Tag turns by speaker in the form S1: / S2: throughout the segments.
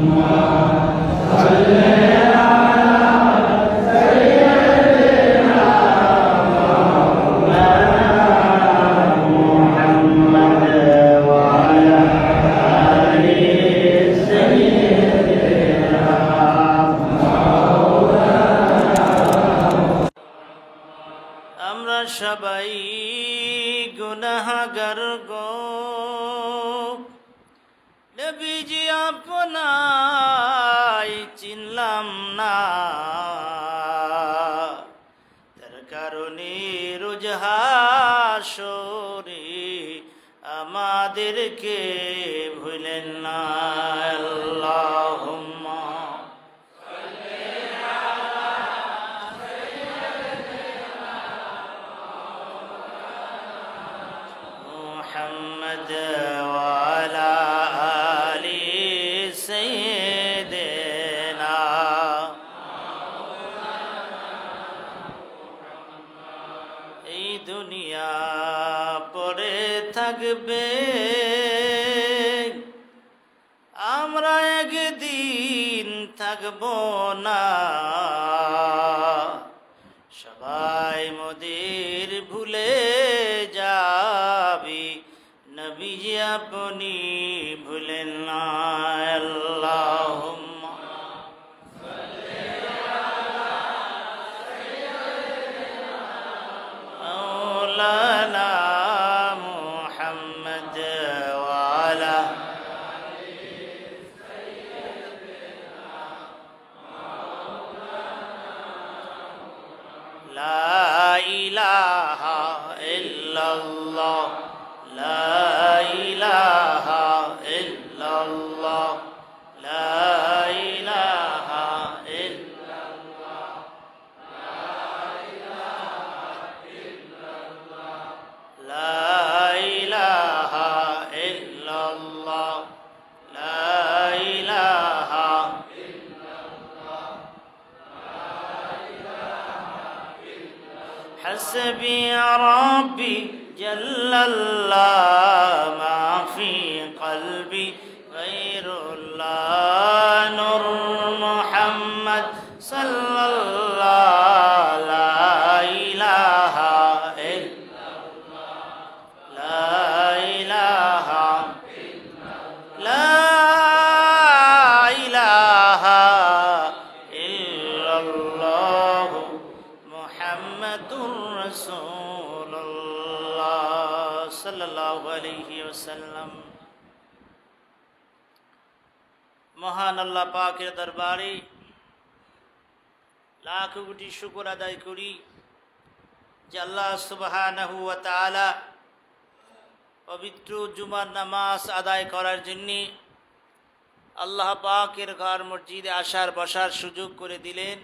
S1: Allahumma salli lakh কোটি শুকর আদায় করি যে আল্লাহ সুবাহ পবিত্র জুমার নামাজ আদায় করার জন্যে আল্লাহ পাকের ঘর মসজিদে আসার বসার সুযোগ করে দিলেন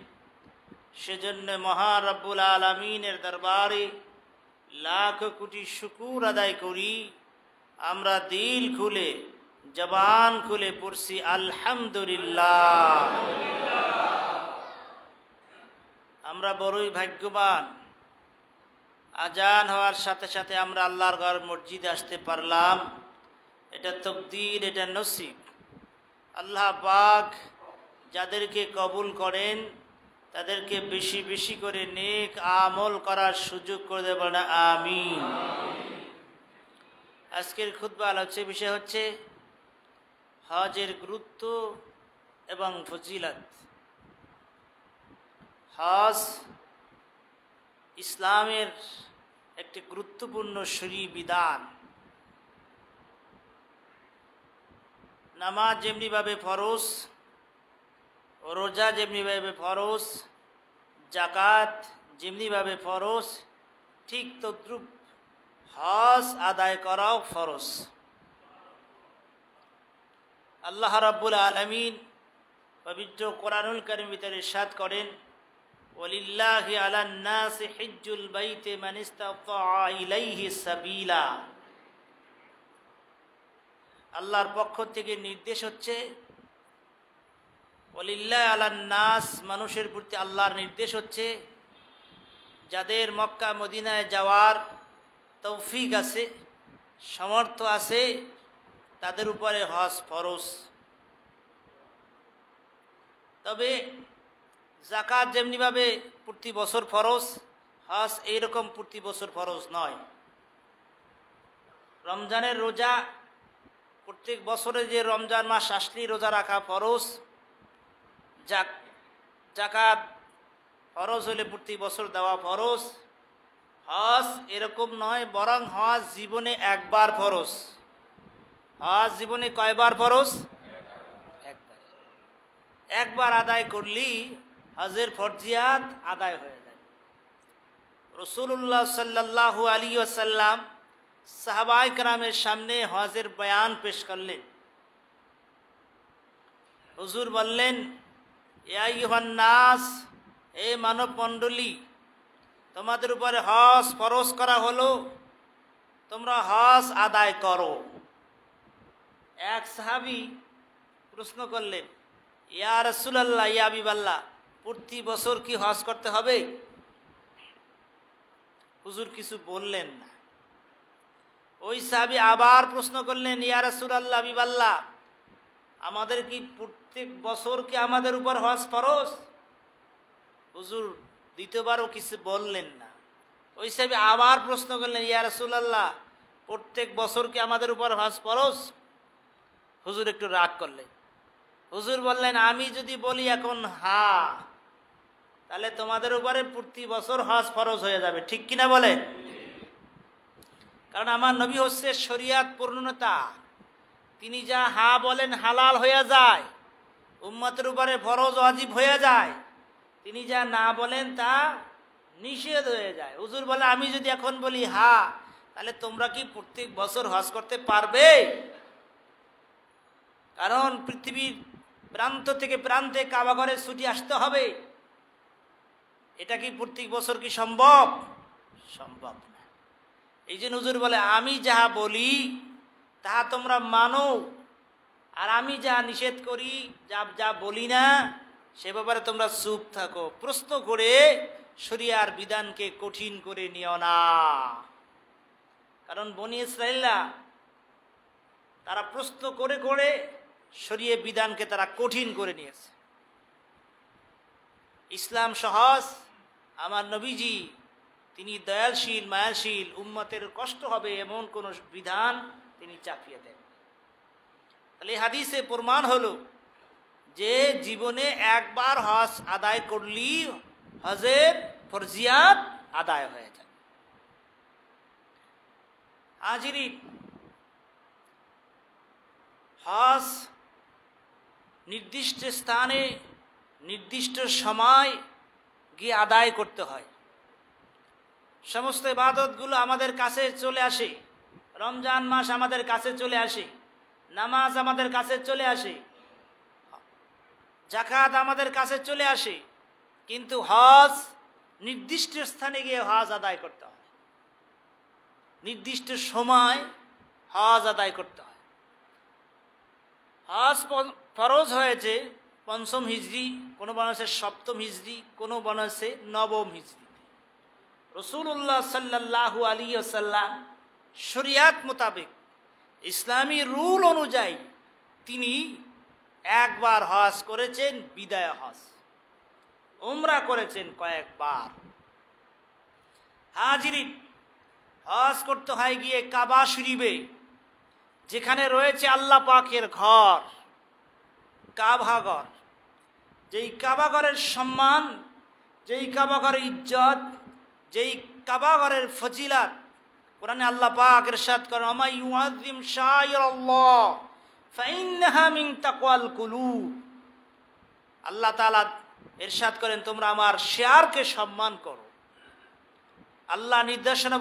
S1: সেজন্য মহারব্বুল আলমিনের দরবারে লাখ কোটি শুকুর আদায় করি আমরা দিল খুলে জবান খুলে পড়ছি আলহামদুলিল্লাহ আমরা বড়ই ভাগ্যবান আজান হওয়ার সাথে সাথে আমরা আল্লাহর ঘর মসজিদে আসতে পারলাম এটা তকদির এটা নসিব আল্লাহ পাক যাদেরকে কবুল করেন তাদেরকে বেশি বেশি করে নেক আমল করার সুযোগ করে দেবেন আমি আজকের খুদ্া আলোচ্য বিষয় হচ্ছে হজের গুরুত্ব এবং ফজিলাত হজ ইসলামের একটি গুরুত্বপূর্ণ শরী বিধান নামাজ যেমনিভাবে ফরস রোজা যেমনিভাবে ফরস জাকাত যেমনিভাবে ফরস ঠিক তদ্রুপ হজ আদায় করাও ফরস আল্লাহ রাবুল আলমিন পবিত্র কোরআনুল করিম ভিতরে সাদ করেন বাইতে আল্লাহর পক্ষ থেকে নির্দেশ হচ্ছে অলিল্লাহ আলান্নাস মানুষের প্রতি আল্লাহর নির্দেশ হচ্ছে যাদের মক্কা মদিনায় যাওয়ার তৌফিক আছে সমর্থ আছে তাদের উপরে হস ফরস তবে জাকাত যেমনিভাবে প্রতি বছর ফরজ হজ এইরকম প্রতি বছর ফরজ নয় রমজানের রোজা প্রত্যেক বছরে যে রমজান মাস আসলেই রোজা রাখা ফরজ জাক জাকাত ফরজ হলে প্রতি বছর দেওয়া ফরজ হজ এরকম নয় বরং হজ জীবনে একবার ফরজ হজ জীবনে কয়বার ফরজ একবার একবার আদায় করলেই হজের ফরজিয়াত আদায় হয়ে যায় রসুল্লাহ সাল্লাহ আলী আসাল্লাম সাহাবাই কালামের সামনে হজের বয়ান পেশ করলেন হজুর বললেন নাস এ মানব মণ্ডলী তোমাদের উপরে হজ ফরজ করা হলো তোমরা হজ আদায় করো এক সাহাবি প্রশ্ন করলেন ইয়া রসুলাল্লাহ ইয়া বিবাল্লাহ প্রতি বছর কি হজ করতে হবে হুজুর কিছু বললেন না ওই সাহাবি আবার প্রশ্ন করলেন ইয়ারা আল্লাহ বিবাল্লা আমাদের কি প্রত্যেক বছর কি আমাদের উপর হজ ফরস হুজুর দ্বিতীয়বারও কিছু বললেন না ওই সাহেবে আবার প্রশ্ন করলেন ইয়া আল্লাহ প্রত্যেক বছর কি আমাদের উপর হজ ফরজ হুজুর একটু রাগ করলেন হুজুর বললেন আমি যদি বলি এখন হা তাহলে তোমাদের উপরে প্রতি বছর হজ ফরজ হয়ে যাবে ঠিক কিনা বলে কারণ আমার নবী হচ্ছে শরিয়াত পূর্ণতা তিনি যা হা বলেন হালাল হয়ে যায় উম্মতের উপরে ফরজ অজীব হয়ে যায় তিনি যা না বলেন তা নিষেধ হয়ে যায় হুজুর বলে আমি যদি এখন বলি হা তাহলে তোমরা কি প্রত্যেক বছর হজ করতে পারবে কারণ পৃথিবীর প্রান্ত থেকে প্রান্তে কাবাঘরে ছুটি আসতে হবে এটা কি প্রত্যেক বছর কি সম্ভব সম্ভব না এই যে নজর বলে আমি যাহা বলি তাহা তোমরা মানো আর আমি যা নিষেধ করি যা যা বলি না সে ব্যাপারে তোমরা চুপ থাকো প্রশ্ন করে সরিয়ার বিধানকে কঠিন করে নিও না কারণ বনি ইসরা তারা প্রশ্ন করে করে সরিয়ে বিধানকে তারা কঠিন করে নিয়েছে ইসলাম সহজ আমার নবীজি তিনি দয়ালশীল মায়াশীল উম্মতের কষ্ট হবে এমন কোনো বিধান তিনি চাপিয়ে দেন তাহলে হাদিসে প্রমাণ হলো যে জীবনে একবার হজ আদায় করলি হজের ফরজিয়াত আদায় হয়ে যায় হাজির হজ নির্দিষ্ট স্থানে নির্দিষ্ট সময় গিয়ে আদায় করতে হয় সমস্ত ইবাদতগুলো আমাদের কাছে চলে আসে রমজান মাস আমাদের কাছে চলে আসে নামাজ আমাদের কাছে চলে আসে জাকাত আমাদের কাছে চলে আসে কিন্তু হজ নির্দিষ্ট স্থানে গিয়ে হজ আদায় করতে হয় নির্দিষ্ট সময় হজ আদায় করতে হয় হজ ফরজ হয়েছে পঞ্চম হিজড়ি কোনো বনাসে সপ্তম হিজড়ি কোনো বনাসে নবম হিজড়ি রসুল্লাহ সাল্লাহ আলী আসাল্লাম শরিয়াত মোতাবেক ইসলামী রুল অনুযায়ী তিনি একবার হজ করেছেন বিদায় হজ উমরা করেছেন কয়েকবার হাজিরিন হজ করতে হয় গিয়ে কাবা শরীফে যেখানে রয়েছে আল্লাহ পাকের ঘর কাভাগর যেই কাবাগরের সম্মান যেই কাবাগরের ইজ্জত যেই কাবাগরের ফজিলাত কোরআনে আল্লাহ পাক ইরশাদ করেন আমা ইউআযিম আল্লাহ ফাইন্নাহা মিন তাকওয়াল কুলুব আল্লাহ তাআলা ইরশাদ করেন তোমরা আমার শেয়ারকে সম্মান করো আল্লাহ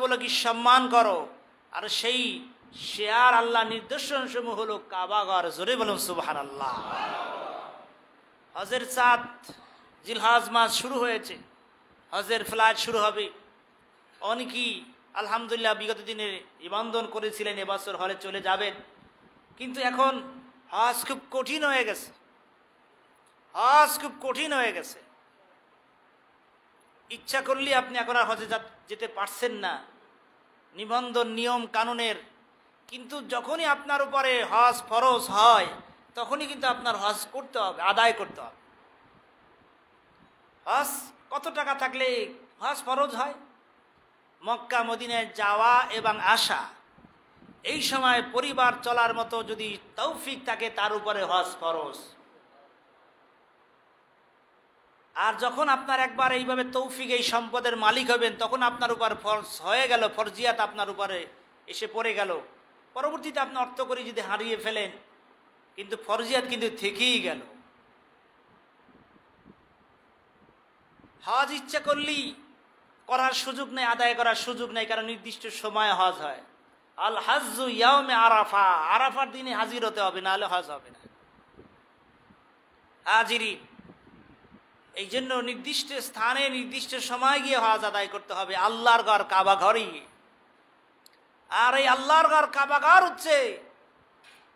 S1: বলে কি সম্মান করো আর সেই শেয়ার আল্লাহ নির্দেশন সমূহ হলো কাবাগর জোরে বলুন সুবহানাল্লাহ আল্লাহ হজের চাঁদ জিলহাজ মাস শুরু হয়েছে হজের ফ্লাইট শুরু হবে অনেকেই আলহামদুলিল্লাহ বিগত দিনে নিবন্ধন করেছিলেন এবছর হলে চলে যাবেন কিন্তু এখন হজ খুব কঠিন হয়ে গেছে হজ খুব কঠিন হয়ে গেছে ইচ্ছা করলে আপনি এখন আর হজে যেতে পারছেন না নিবন্ধন নিয়ম কানুনের কিন্তু যখনই আপনার উপরে হজ ফরজ হয় তখনই কিন্তু আপনার হজ করতে হবে আদায় করতে হবে হজ কত টাকা থাকলে হজ ফরজ হয় মক্কা মদিনায় যাওয়া এবং আসা এই সময় পরিবার চলার মতো যদি তৌফিক থাকে তার উপরে হজ ফরজ আর যখন আপনার একবার এইভাবে তৌফিক এই সম্পদের মালিক হবেন তখন আপনার উপর ফরজ হয়ে গেল ফরজিয়াত আপনার উপরে এসে পড়ে গেল পরবর্তীতে আপনি অর্থ করে যদি হারিয়ে ফেলেন কিন্তু ফরজিয়াত কিন্তু থেকেই গেল হজ ইচ্ছা করলেই করার সুযোগ নেই আদায় করার সুযোগ নেই কারণ নির্দিষ্ট সময় হজ হয় আল হাজু ইয়াউমে আরাফা আরাফার দিনে হাজির হতে হবে না হজ হবে না হাজিরি এই জন্য নির্দিষ্ট স্থানে নির্দিষ্ট সময় গিয়ে হজ আদায় করতে হবে আল্লাহর ঘর কাবা ঘরই আর এই আল্লাহর ঘর কাবা ঘর হচ্ছে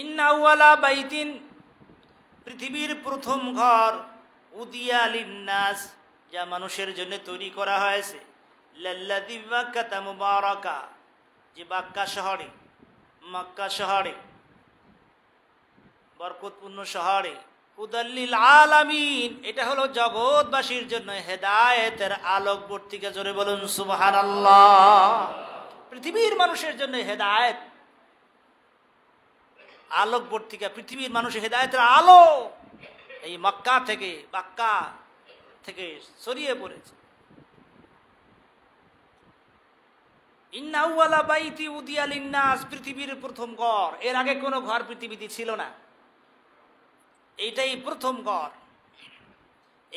S1: ইন্নাওয়ালা বাইতিন পৃথিবীর প্রথম ঘর উদিয়া লিমনাস যা মানুষের জন্য তৈরি করা হয়েছে লাল্লাদি বাক্কা মুবারকা যে বাক্কা শহরে মাক্কা শহরে বরকতপূর্ণ শহরে হুদাল্লিল আলামিন এটা হলো জগৎবাসীর জন্য হেদায়েতের আলোক বর্তিকা জোরে বলুন সুবাহ পৃথিবীর মানুষের জন্য হেদায়েত আলোকবর্তিকা পৃথিবীর মানুষের হেদায়তের আলো এই মক্কা থেকে বাক্কা থেকে সরিয়ে পড়েছে ইন্নাউওয়ালা বাইতি উদিয়াল ইন্নাস পৃথিবীর প্রথম ঘর এর আগে কোনো ঘর পৃথিবীতে ছিল না এইটাই প্রথম ঘর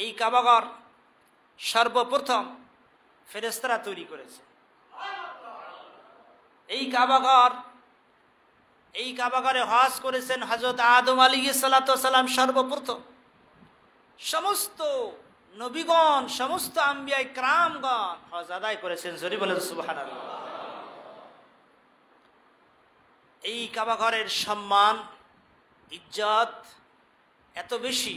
S1: এই কাবাঘর সর্বপ্রথম ফেরেস্তারা তৈরি করেছে এই কাবাঘর এই কাবাগারে হজ করেছেন হজরত আদম আলী সালাতাম সর্বপ্রথম সমস্ত নবীগণ সমস্ত আম্বিয়াই ক্রামগণ হজ আদায় করেছেন জরি সুবাহ এই কাবাঘরের সম্মান ইজ্জত এত বেশি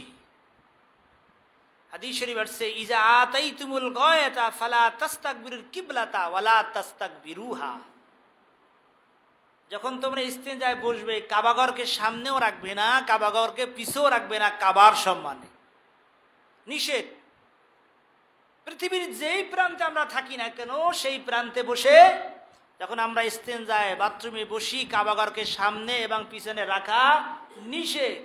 S1: হাদিস শরীফ আসছে ইজা আতাই তুমুল গয়তা ফালা তাস্তাক কিবলাতা ওয়ালা তাস্তাক বিরুহা যখন তোমরা যায় বসবে কাবাগরকে সামনেও রাখবে না কাবাগরকে পিছেও রাখবে না কাবার সম্মানে নিষেধ পৃথিবীর যেই প্রান্তে আমরা থাকি না কেন সেই প্রান্তে বসে যখন আমরা যাই বাথরুমে বসি কাবাগরকে সামনে এবং পিছনে রাখা নিষেধ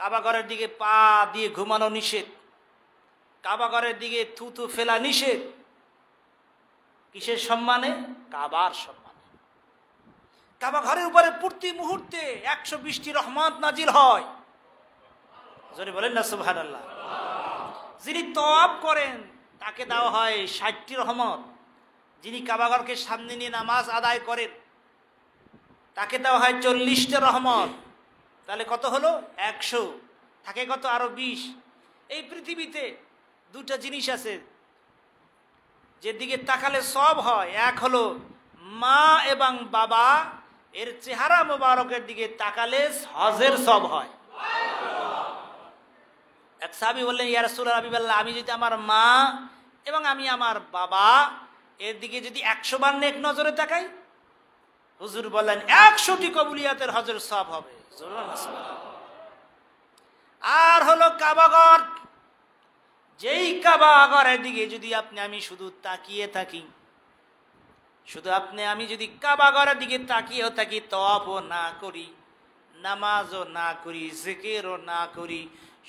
S1: কাবাগরের দিকে পা দিয়ে ঘুমানো নিষেধ কাবাগরের দিকে থুতু ফেলা নিষেধ কিসের সম্মানে কাবার সম্মানে কাবা ঘরের উপরে প্রতি মুহূর্তে একশো বিশটি রহমান নাজিল হয় যদি বলেন না সুহান আল্লাহ যিনি তব করেন তাকে দেওয়া হয় ষাটটি রহমত যিনি কাবাঘরকে সামনে নিয়ে নামাজ আদায় করেন তাকে দেওয়া হয় চল্লিশটা রহমত তাহলে কত হলো একশো থাকে কত আরো বিশ এই পৃথিবীতে দুটা জিনিস আছে যেদিকে তাকালে সব হয় এক হলো মা এবং বাবা এর চেহারা মোবারকের দিকে তাকালে হজের সব হয় এক সাবি বললেন ইয়ারসুল বললাম আমি যদি আমার মা এবং আমি আমার বাবা এর দিকে যদি একশো বার নেক নজরে তাকাই হুজুর বললেন একশোটি কবুলিয়াতের হজের সব হবে আর হলো কাবাগর যেই কাবা ঘরের দিকে যদি আপনি আমি শুধু তাকিয়ে থাকি শুধু আপনি আমি যদি কাবা ঘরের দিকে তাকিয়েও থাকি তপও না করি নামাজও না করি জিকিরও না করি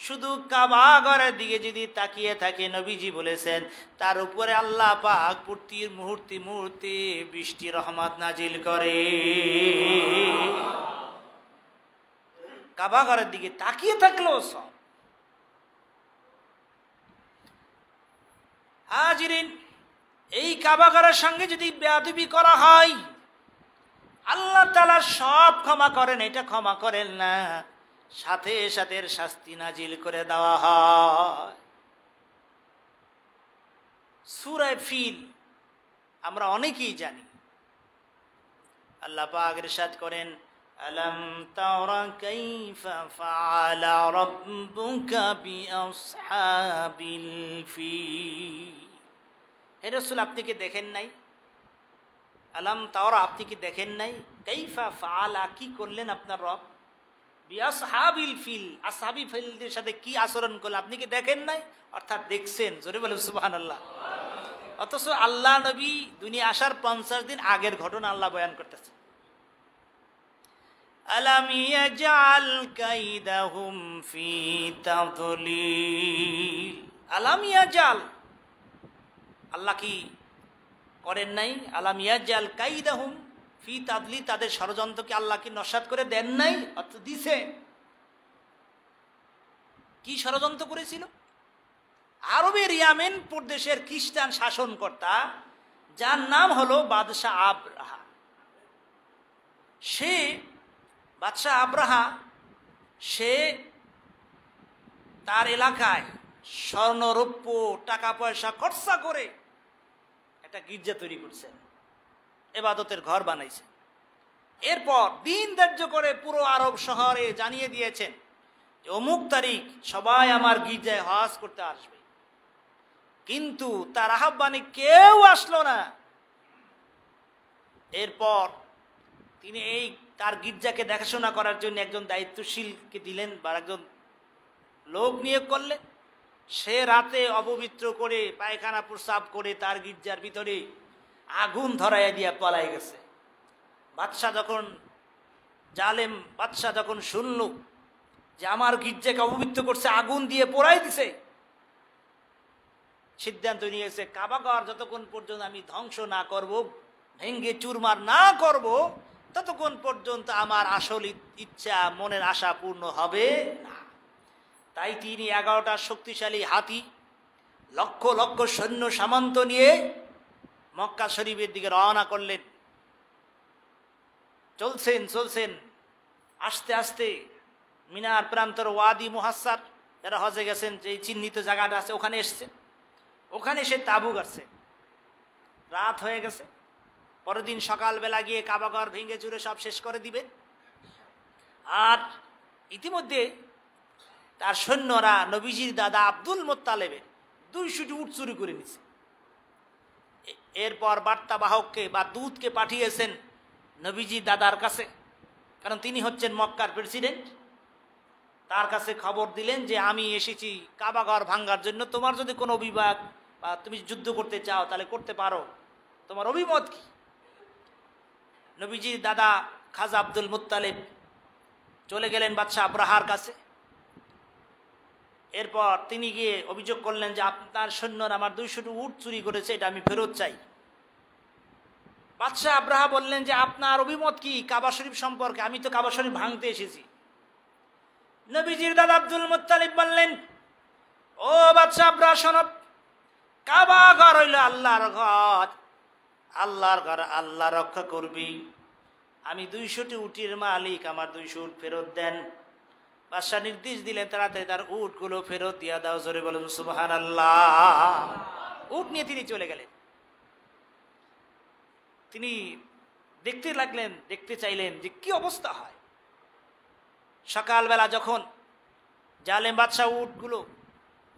S1: শুধু কাবা ঘরের দিকে যদি তাকিয়ে থাকে নবীজি বলেছেন তার উপরে আল্লাহ পাক প্রতির মুহূর্তে মুহূর্তে বৃষ্টি রহমত নাজিল করে কাবা ঘরের দিকে তাকিয়ে থাকলেও সব হাজিরিন এই কাবাগারের সঙ্গে যদি বেয়াদুবি করা হয় আল্লাহ তালা সব ক্ষমা করেন এটা ক্ষমা করেন না সাথে সাথে শাস্তি নাজিল করে দেওয়া হয় সুরায় ফিল আমরা অনেকেই জানি আল্লাহ পাক ইরশাদ করেন আলম তাওরা ফিল হে রসুল আপনি কি দেখেন নাই আলাম তাওরা আপনি কি দেখেন নাই কাইফা ফালা কি করলেন আপনার রব বিয়াসহাবিল ফিল আসহাবি ফিলদের সাথে কি আচরণ করলেন আপনি কি দেখেন নাই অর্থাৎ দেখছেন জোরে বলে সুবাহান আল্লাহ অথচ আল্লাহ নবী দুনিয়া আসার পঞ্চাশ দিন আগের ঘটনা আল্লাহ বয়ান করতেছে আলামিয়া জাল كيدهم في تضليل ألم আল্লাহ কি করেন নাই আলাম ইয়াজাল কাইদাহুম ফি তাদলি তাদের ষড়যন্ত্রকে আল্লাহ কি নস্বাত করে দেন নাই অর্থ দিছে কি ষড়যন্ত্র করেছিল আরবের ইয়ামেন প্রদেশের খ্রিস্টান শাসনকর্তা যার নাম হলো বাদশাহ আবরাহা সে বাদশাহ আবরাহা সে তার এলাকায় রৌপ্য টাকা পয়সা খরচা করে একটা গির্জা তৈরি করছে এবাদতের ঘর বানাইছেন এরপর দিন ধার্য করে পুরো আরব শহরে জানিয়ে দিয়েছেন অমুক তারিখ সবাই আমার গির্জায় হাস করতে আসবে কিন্তু তার আহ্বানে কেউ আসলো না এরপর তিনি এই তার গির্জাকে দেখাশোনা করার জন্য একজন দায়িত্বশীলকে দিলেন বা একজন লোক নিয়োগ করলেন সে রাতে অপবিত্র করে পায়খানা প্রস্রাব করে তার গির্জার ভিতরে আগুন ধরাইয়া দিয়া পলাই গেছে বাদশাহ যখন জালেম বাদশাহ যখন শুনল যে আমার গির্জাকে অপবিত্র করছে আগুন দিয়ে পোড়াই দিছে সিদ্ধান্ত নিয়েছে কাবাগর যতক্ষণ পর্যন্ত আমি ধ্বংস না করব ভেঙ্গে চুরমার না করব ততক্ষণ পর্যন্ত আমার আসল ইচ্ছা মনের আশা পূর্ণ হবে না তাই তিনি এগারোটা শক্তিশালী হাতি লক্ষ লক্ষ সৈন্য সামন্ত নিয়ে মক্কা শরীফের দিকে রওনা করলেন চলছেন চলছেন আস্তে আস্তে মিনার প্রান্তর ওয়াদি মুহাসার যারা হজে গেছেন যে চিহ্নিত জায়গাটা আছে ওখানে এসছেন ওখানে এসে তাবু গাছে রাত হয়ে গেছে পরের দিন সকালবেলা গিয়ে কাবাঘর ভেঙে চুরে সব শেষ করে দিবেন আর ইতিমধ্যে তার সৈন্যরা নবীজির দাদা আব্দুল মোত্তালেবের শুটি উট চুরি করে নিছে এরপর বার্তাবাহককে বা দূতকে পাঠিয়েছেন নবীজি দাদার কাছে কারণ তিনি হচ্ছেন মক্কার প্রেসিডেন্ট তার কাছে খবর দিলেন যে আমি এসেছি কাবাঘর ভাঙ্গার জন্য তোমার যদি কোনো বিবাদ বা তুমি যুদ্ধ করতে চাও তাহলে করতে পারো তোমার অভিমত কি নবীজির দাদা খাজা আব্দুল মুতালেব চলে গেলেন বাদশাহ আব্রাহার কাছে এরপর তিনি গিয়ে অভিযোগ করলেন যে আপনার সৈন্যরা আমার দুইশোটি উট চুরি করেছে এটা আমি ফেরত চাই বাদশাহ আব্রাহা বললেন যে আপনার অভিমত কি কাবা শরীফ সম্পর্কে আমি তো কাবা শরীফ ভাঙতে এসেছি নবীজির দাদা আব্দুল মুতালিব বললেন ও বাদশাহ আব্রাহ সনব কাবা ঘর হইল আল্লাহর ঘর আল্লাহর ঘর আল্লাহ রক্ষা করবি আমি দুইশোটি উটির মালিক আমার দুইশো উট ফেরত দেন বাদশাহ নির্দেশ দিলেন তাড়াতাড়ি তার উটগুলো ফেরত দিয়া দাও জোরে বলেন সুবাহান আল্লাহ উট নিয়ে তিনি চলে গেলেন তিনি দেখতে লাগলেন দেখতে চাইলেন যে কি অবস্থা হয় সকালবেলা যখন জালেম বাদশাহ উটগুলো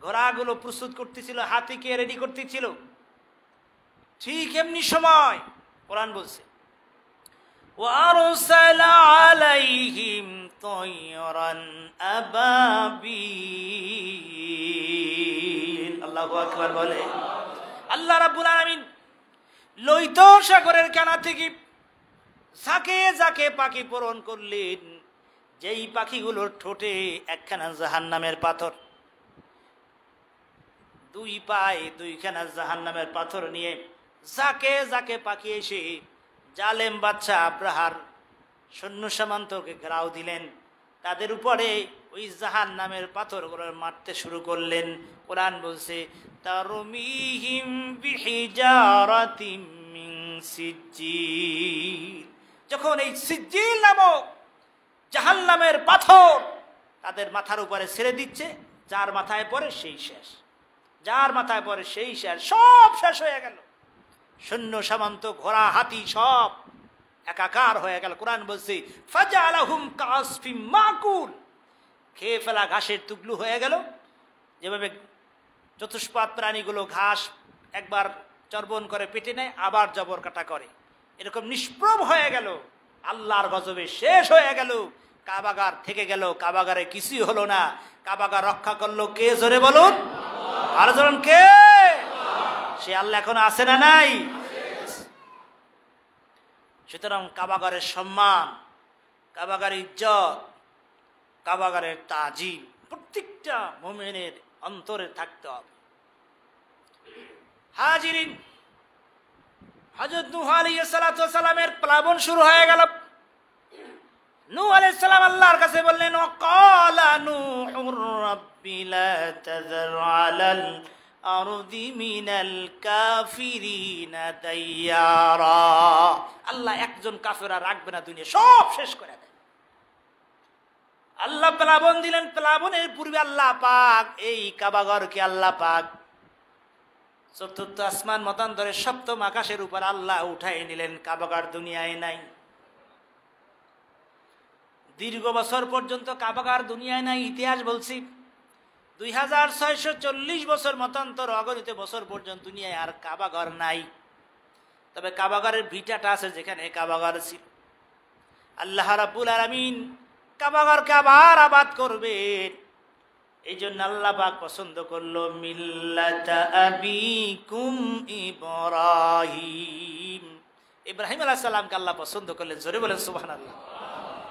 S1: ঘোড়াগুলো প্রস্তুত করতেছিল হাতিকে রেডি করতেছিল ঠিক এমনি সময় কোরআন বলছে طيرا أبابيل الله বলে আল্লাহ রাব্বুল আলামিন লইত সাগরের কেনা থেকে যাকে যাকে পাখি পূরণ করলেন যেই পাখিগুলোর ঠোঁটে একখানা জাহান্নামের পাথর দুই পায়ে দুইখানা জাহান্নামের পাথর নিয়ে যাকে যাকে পাখি এসে জালেম বাচ্চা আব্রাহার সৈন্য সামান্তকে ঘেরাও দিলেন তাদের উপরে ওই জাহান নামের পাথরগুলো মারতে শুরু করলেন কোরআন বলছে যখন এই সিজ্জিল নামক জাহান নামের পাথর তাদের মাথার উপরে ছেড়ে দিচ্ছে যার মাথায় পরে সেই শেষ যার মাথায় পরে সেই শেষ সব শেষ হয়ে গেল সৈন্য সামন্ত ঘোড়া হাতি সব একাকার হয়ে গেল কোরআন বলছে ফাজা আলহুম কাসফি মাকুল খেয়ে ফেলা ঘাসের তুগলু হয়ে গেল যেভাবে চতুষ্পাত প্রাণীগুলো ঘাস একবার চর্বণ করে পেটে নেয় আবার জবর কাটা করে এরকম নিষ্প্রভ হয়ে গেল আল্লাহর গজবে শেষ হয়ে গেল কাবাগার থেকে গেল কাবাগারে কিছুই হলো না কাবাগার রক্ষা করলো কে জোরে বলুন আর কে সে আল্লাহ এখন আসে না নাই সুতরাং কাবাগারের সম্মান কাবাগারের ইজ্জত কাবাগারের তাজিম প্রত্যেকটা মোমেনের অন্তরে থাকতে হবে হাজিরিন নুহ আলী সালাতামের প্লাবন শুরু হয়ে গেল আলি সালাম আল্লাহর কাছে বললেন ওয়াকালা নূহুর রাব্বি লা الأرض মিনাল কাফিরিনা ديارا আল্লাহ একজন কাফেরা রাখবে না দুনিয়া সব শেষ করে দেয় আল্লাহ প্লাবন দিলেন প্লাবনের পূর্বে আল্লাহ পাক এই কাবাগরকে আল্লাহ পাক চতুর্থ আসমান মতান্তরে সপ্তম আকাশের উপর আল্লাহ উঠাই নিলেন কাবাগর দুনিয়ায় নাই দীর্ঘ বছর পর্যন্ত কাবাগার দুনিয়ায় নাই ইতিহাস বলছি দুই হাজার ছয়শো চল্লিশ বছর মতান্তর অগণিত বছর পর্যন্ত দুনিয়ায় আর কাবাঘর নাই তবে কাবাঘরের ভিটাটা আছে যেখানে কাবাঘর ছিল আল্লাহ রাবুল আলমিন কাবাঘরকে আবার আবাদ করবেন এই জন্য আল্লাহ পছন্দ করলো ইব্রাহিম ইব্রাহিম আলাহ সাল্লামকে আল্লাহ পছন্দ করলেন জোরে বলেন সুবাহ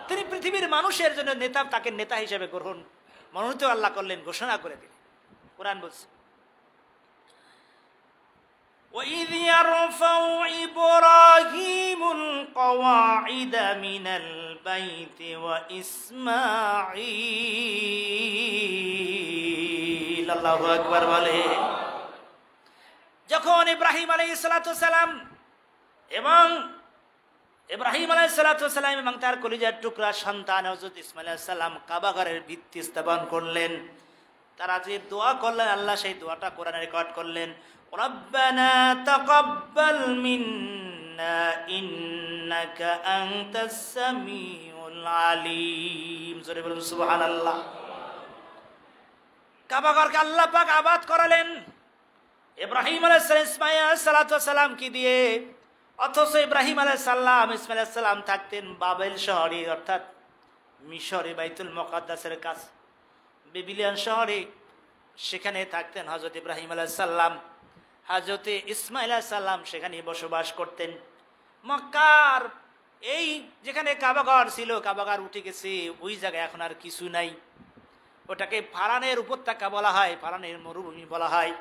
S1: তিনি পৃথিবীর মানুষের জন্য নেতা তাকে নেতা হিসেবে গ্রহণ মনোনীত আল্লাহ করলেন ঘোষণা করে দিলেন কোরআন বলছে وإذ يرفع إبراهيم القواعد من البيت وإسماعيل الله أكبر বলে যখন ইব্রাহিম আলাইহিস সালাম এবং ইব্রাহিম আলাইসালাম এবং তার কলিজার টুকরা সন্তান হজরত ইসমাইল সাল্লাম কাবাগারের ভিত্তি স্থাপন করলেন তারা যে দোয়া করলেন আল্লাহ সেই দোয়াটা কোরআন রেকর্ড করলেন রব্বানা কাবাগরকে আল্লাহ পাক আবাদ করালেন ইব্রাহিম আলাহ সালাম কি দিয়ে অথচ ইব্রাহিম আলাহ সাল্লাম ইসমাই সাল্লাম থাকতেন বাবেল শহরে অর্থাৎ মিশরে বাইতুল মকাদ্দাসের কাছ বেবিলিয়ান শহরে সেখানে থাকতেন হজরত ইব্রাহিম আলাহ সাল্লাম হাজরতে ইসমাইল সাল্লাম সেখানে বসবাস করতেন মক্কার এই যেখানে কাবাঘর ছিল কাবাঘর উঠে গেছে ওই জায়গায় এখন আর কিছু নাই ওটাকে ফারানের উপত্যকা বলা হয় ফারানের মরুভূমি বলা হয়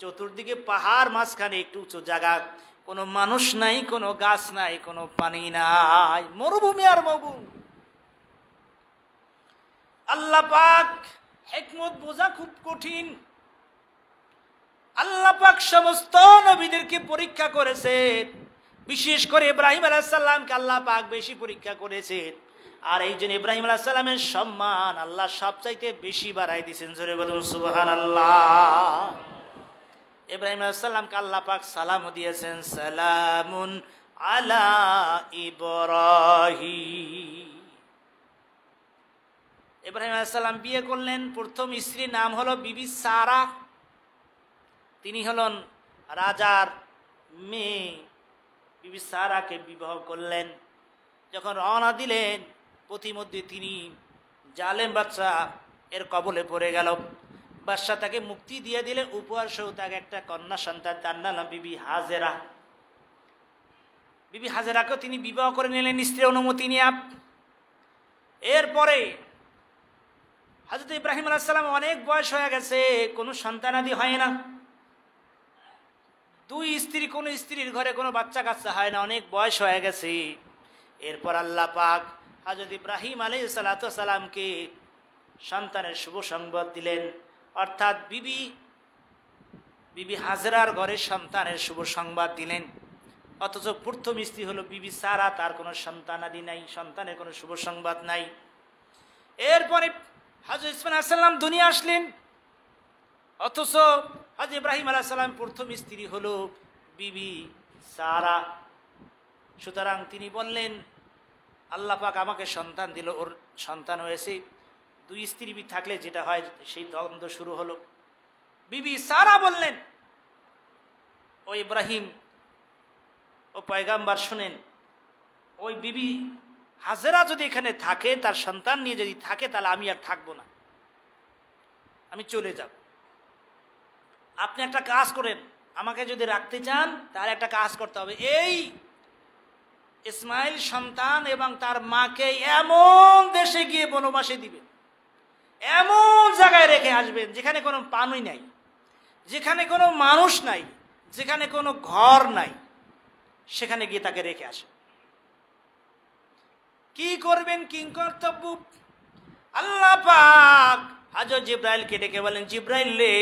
S1: চতুর্দিকে পাহাড় মাঝখানে একটু উঁচু জায়গা কোনো মানুষ নাই কোন গাছ নাই কোন পানি নাই মরুভূমি আর মগুন আল্লাহ পাক একমত বোঝা খুব কঠিন আল্লাহ পাক সমস্ত নবীদেরকে পরীক্ষা করেছেন বিশেষ করে ইব্রাহিম আলাহাল্লামকে আল্লাহ পাক বেশি পরীক্ষা করেছেন আর এই জন্য ইব্রাহিম আলাহাল্লামের সম্মান আল্লাহ সবচাইতে বেশি বাড়াই দিয়েছেন জোরে বলুন সুবাহ আল্লাহ ইব্রাহিম আলাইসাল্লামকে আল্লাহ পাক সালাম দিয়েছেন সালামুন আলা ইবরাহি ইব্রাহিম আলাইসাল্লাম বিয়ে করলেন প্রথম স্ত্রীর নাম হলো বিবি সারা তিনি হলেন রাজার মেয়ে বিবি সারাকে বিবাহ করলেন যখন রওনা দিলেন প্রতিমধ্যে তিনি জালেম বাচ্চা এর কবলে পড়ে গেল বাদশাহ তাকে মুক্তি দিয়ে দিলেন উপহার সহ তাকে একটা কন্যা সন্তান তার নাম বিবি হাজেরা বিবি হাজেরাকেও তিনি বিবাহ করে নিলেন স্ত্রী অনুমতি নিয়ে আপ এরপরে হাজরত ইব্রাহিম আলাইসাল্লাম অনেক বয়স হয়ে গেছে কোনো সন্তানাদি হয় না দুই স্ত্রী কোনো স্ত্রীর ঘরে কোনো বাচ্চা কাচ্চা হয় না অনেক বয়স হয়ে গেছে এরপর আল্লাহ পাক হাজরত ইব্রাহিম আলী সালাতামকে সন্তানের শুভ সংবাদ দিলেন অর্থাৎ বিবি বিবি হাজরার ঘরে সন্তানের শুভ সংবাদ দিলেন অথচ প্রথম স্ত্রী হলো বিবি সারা তার কোনো সন্তানাদি নাই সন্তানের কোনো শুভ সংবাদ নাই এরপরে হাজর ইসমান আসাল্লাম দুনিয়া আসলেন অথচ হাজ ইব্রাহিম আলাহ সাল্লাম প্রথম স্ত্রী হলো বিবি সারা সুতরাং তিনি বললেন আল্লাহ পাক আমাকে সন্তান দিল ওর সন্তান হয়েছে দুই স্ত্রী থাকলে যেটা হয় সেই দ্বন্দ্ব শুরু হলো বিবি সারা বললেন ও ইব্রাহিম ও পয়গাম্বার শুনেন ওই বিবি হাজেরা যদি এখানে থাকে তার সন্তান নিয়ে যদি থাকে তাহলে আমি আর থাকবো না আমি চলে যাব আপনি একটা কাজ করেন আমাকে যদি রাখতে চান তাহলে একটা কাজ করতে হবে এই ইসমাইল সন্তান এবং তার মাকে এমন দেশে গিয়ে বনবাসে দিবেন এমন জায়গায় রেখে আসবেন যেখানে কোনো পানি নাই যেখানে কোনো মানুষ নাই যেখানে কোনো ঘর নাই সেখানে গিয়ে তাকে রেখে আসে কি করবেন কি কর্তব্য আল্লাহ পাক হাজর জিব্রাইলকে ডেকে বলেন জিব্রাইল লে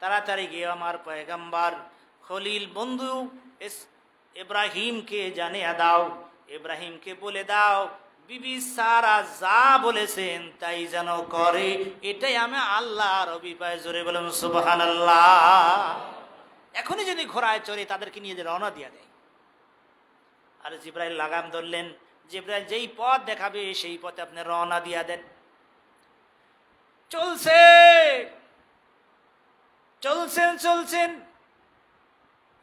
S1: তাড়াতাড়ি গিয়ে আমার পয়গাম্বার খলিল বন্ধু ইব্রাহিমকে জানিয়ে দাও ইব্রাহিমকে বলে দাও বিবি সারা যা বলেছেন তাই যেন করে এটাই আমি আল্লাহ রবি পায়ে জোরে বলেন সুবহান আল্লাহ এখনই যদি ঘোড়ায় চড়ে তাদেরকে নিয়ে রওনা দিয়ে দেয় আর জিব্রাইল লাগাম ধরলেন জিব্রাইল যেই পথ দেখাবে সেই পথে আপনি রওনা দিয়া দেন চলছে চলছেন চলছেন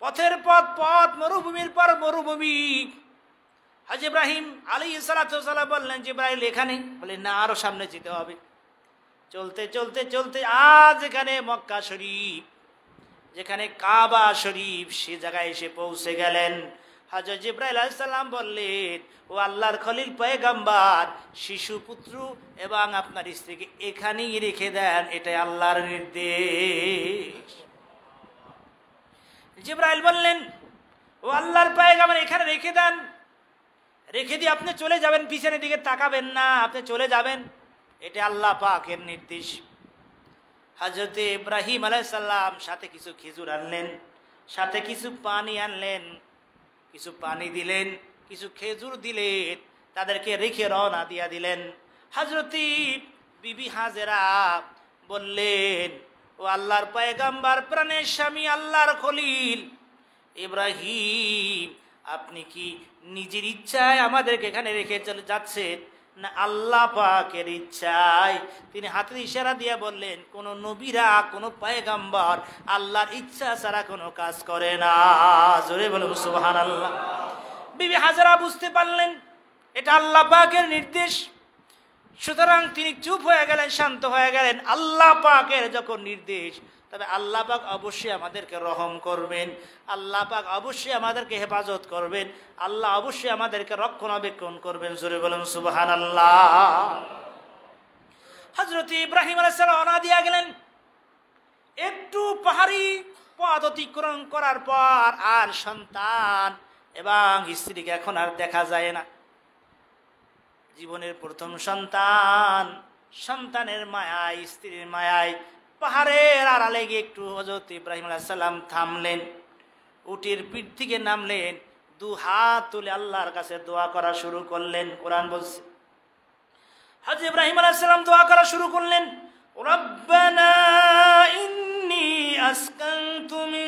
S1: পথের পথ পথ মরুভূমির পর মরুভূমি হাজ ইব্রাহিম আলী ইসালাতাম বললেন যে ইব্রাহিম এখানে বলে না আরও সামনে যেতে হবে চলতে চলতে চলতে আজ এখানে মক্কা শরীফ যেখানে কাবা শরীফ সে জায়গায় এসে পৌঁছে গেলেন হাজর জিব্রাইল আলাইসাল্লাম বললেন ও আল্লাহর খলিল পয়গাম্বার শিশু পুত্র এবং আপনার স্ত্রীকে এখানেই রেখে দেন এটাই আল্লাহর নির্দেশ জিব্রাইল বললেন ও আল্লাহর পয়গাম্বার এখানে রেখে দেন রেখে দিয়ে আপনি চলে যাবেন পিছনের দিকে তাকাবেন না আপনি চলে যাবেন এটা আল্লাহ পাকের নির্দেশ হাজরতে ইব্রাহিম আলাইসাল্লাম সাথে কিছু খেজুর আনলেন সাথে কিছু পানি আনলেন কিছু পানি দিলেন কিছু খেজুর দিলেন তাদেরকে রেখে রওনা দিয়া দিলেন হাজরতি বিবি হাজেরা বললেন ও আল্লাহর পায়গাম্বার প্রাণের স্বামী আল্লাহর খলিল ইব্রাহিম আপনি কি নিজের ইচ্ছায় আমাদেরকে এখানে রেখে চলে যাচ্ছেন না আল্লাহ পাকের ইচ্ছায় তিনি হাতের ইশারা দিয়ে বললেন কোন নবীরা কোন পায়গাম্বর আল্লাহর ইচ্ছা ছাড়া কোনো কাজ করে না জোরে বলে সুবাহ আল্লাহ বিবি হাজারা বুঝতে পারলেন এটা আল্লাহ পাকের নির্দেশ সুতরাং তিনি চুপ হয়ে গেলেন শান্ত হয়ে গেলেন আল্লাহ পাকের যখন নির্দেশ তবে আল্লাহ পাক অবশ্যই আমাদেরকে রহম করবেন আল্লাহ পাক অবশ্যই আমাদেরকে হেফাজত করবেন আল্লাহ অবশ্যই আমাদেরকে রক্ষণাবেক্ষণ করবেন জোরে বলেন সুবাহান আল্লাহ হজরত ইব্রাহিম আলাইসাল্লাম অনা দিয়া গেলেন একটু পাহাড়ি পথ অতিক্রম করার পর আর সন্তান এবং স্ত্রীকে এখন আর দেখা যায় না জীবনের প্রথম সন্তান সন্তানের মায়ায় স্ত্রীর মায়ায় পাহাড়ের আড়ালে গিয়ে একটু হজরত ইব্রাহিম সাল্লাম থামলেন উটির পিঠ থেকে নামলেন দু হাত তুলে আল্লাহর কাছে দোয়া করা শুরু করলেন কোরআন বলছে হজ ইব্রাহিম সাল্লাম দোয়া করা শুরু করলেন ওরব্বানা ইন্নি আসকান তুমি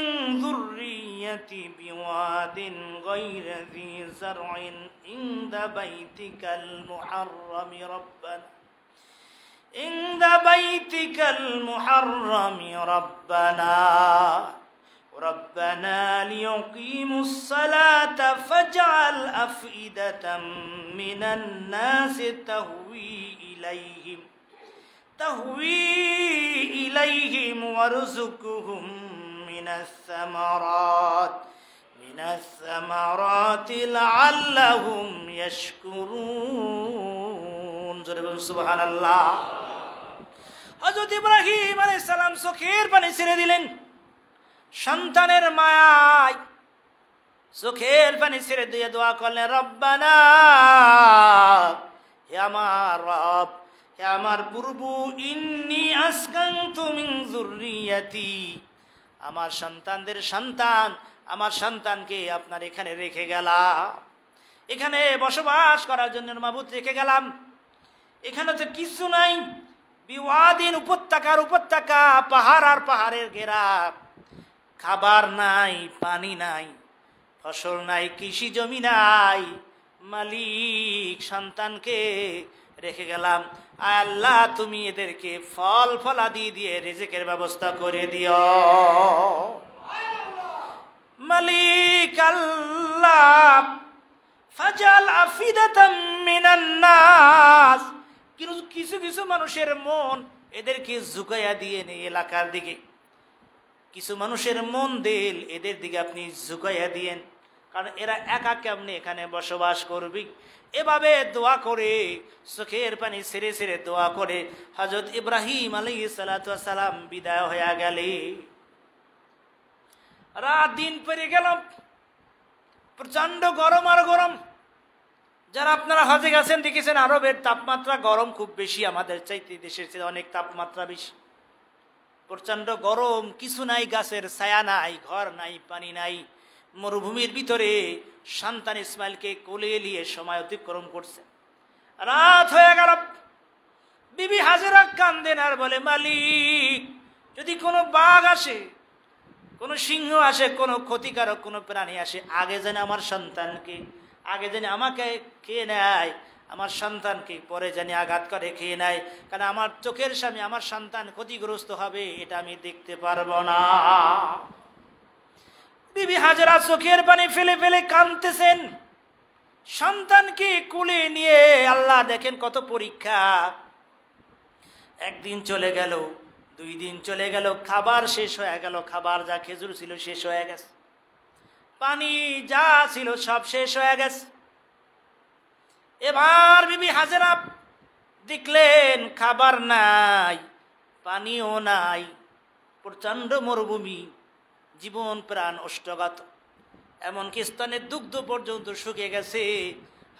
S1: يأت بواد غير ذي زرع عند بيتك المحرم ربنا عند بيتك المحرم ربنا ربنا ليقيموا الصلاة فاجعل أفئدة من الناس تهوي إليهم تهوي إليهم وارزقهم الثمرات من الثمرات لعلهم يشكرون سبحان الله হজরত ইব্রাহিম আলাই সালাম চোখের পানি ছেড়ে দিলেন সন্তানের মায়ায় সুখের পানি ছেড়ে দিয়ে দোয়া করলেন রব্বানা হে আমার রব হে আমার পূর্ব ইন্নি আসকান্ত মিন যুররিয়াতি আমার সন্তানদের সন্তান আমার সন্তানকে আপনার এখানে রেখে গেলাম এখানে বসবাস করার জন্য মাবুদ রেখে গেলাম এখানে তো কিছু নাই বিওয়াদিন উপত্যকার উপত্যকা পাহাড় আর পাহাড়ের ঘেরা খাবার নাই পানি নাই ফসল নাই কৃষি জমি নাই মালিক সন্তানকে রেখে গেলাম আল্লাহ তুমি এদেরকে ফল ফলাদি দিয়ে রেজেকের ব্যবস্থা করে দিও মালিক আল্লাহ ফাজাল আফিদাতাম মিনান কিছু কিছু মানুষের মন এদেরকে ঝুঁকাইয়া দিয়ে নেই এলাকার দিকে কিছু মানুষের মন দিল এদের দিকে আপনি ঝুঁকাইয়া দিয়েন কারণ এরা একা কেমনি এখানে বসবাস করবি এভাবে দোয়া করে সুখের পানি সেরে সেরে দোয়া করে হজরত ইব্রাহিম আলী সালাম বিদায় হয়ে গেলে রাত দিন পেরে গেল প্রচন্ড গরম আর গরম যারা আপনারা হজে গেছেন দেখেছেন আরবের তাপমাত্রা গরম খুব বেশি আমাদের চাইতে দেশের চেয়ে অনেক তাপমাত্রা বেশি প্রচন্ড গরম কিছু নাই গাছের ছায়া নাই ঘর নাই পানি নাই মরুভূমির ভিতরে সন্তান ইসমাইলকে কোলে নিয়ে সময় অতিক্রম করছে রাত হয়ে গেল বিবি হাজারা কান্দেন আর বলে মালিক যদি কোনো বাঘ আসে কোনো সিংহ আসে কোনো ক্ষতিকারক কোনো প্রাণী আসে আগে যেন আমার সন্তানকে আগে যেন আমাকে খেয়ে নেয় আমার সন্তানকে পরে জানি আঘাত করে খেয়ে নেয় কারণ আমার চোখের সামনে আমার সন্তান ক্ষতিগ্রস্ত হবে এটা আমি দেখতে পারবো না বিবি হাজরা চোখের পানি ফেলে ফেলে কাঁদতেছেন সন্তানকে কুলে নিয়ে আল্লাহ দেখেন কত পরীক্ষা একদিন চলে গেল দুই দিন চলে গেল খাবার শেষ হয়ে গেল খাবার যা খেজুর ছিল শেষ হয়ে গেছে পানি যা ছিল সব শেষ হয়ে গেছে এবার বিবি হাজেরা দেখলেন খাবার নাই পানিও নাই প্রচণ্ড মরুভূমি জীবন প্রাণ অষ্টগত এমনকি স্তনের দুগ্ধ পর্যন্ত শুকিয়ে গেছে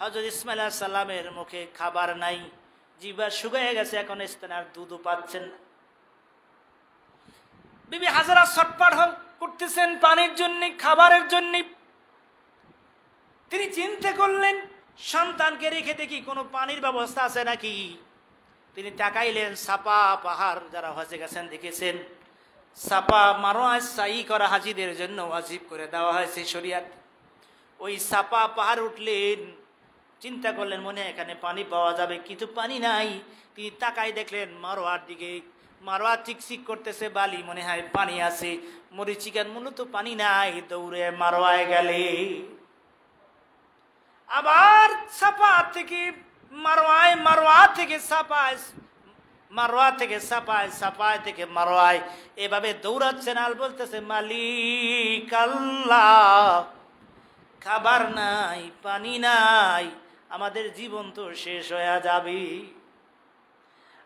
S1: হজরত ইসমাইল সালামের মুখে খাবার নাই জিবা শুকিয়ে গেছে এখন স্তনে আর দুধও পাচ্ছেন না বিবি হাজারা ছটপাট করতেছেন পানির জন্য খাবারের জন্য তিনি চিন্তা করলেন সন্তানকে রেখে দেখি কোনো পানির ব্যবস্থা আছে নাকি তিনি তাকাইলেন সাপা পাহাড় যারা হজে গেছেন দেখেছেন সাপা মারোয়া সাই করা হাজিদের জন্য ওয়াজিব করে দেওয়া হয়েছে শরিয়াত ওই সাপা পাহাড় উঠলেন চিন্তা করলেন মনে এখানে পানি পাওয়া যাবে কিন্তু পানি নাই তিনি তাকাই দেখলেন মারোয়ার দিকে মারোয়া চিকচিক করতেছে বালি মনে হয় পানি আছে মরিচিকার মূলত পানি নাই দৌড়ে মারোয়ায় গেলে আবার সাপা থেকে মারোয়ায় মারোয়া থেকে সাপায় মারোয়া থেকে সাপায় সাপায় থেকে মারোয়াই এভাবে দৌড়াচ্ছেন আর বলতেছে মালিক খাবার নাই পানি নাই আমাদের জীবন তো শেষ হয়ে যাবে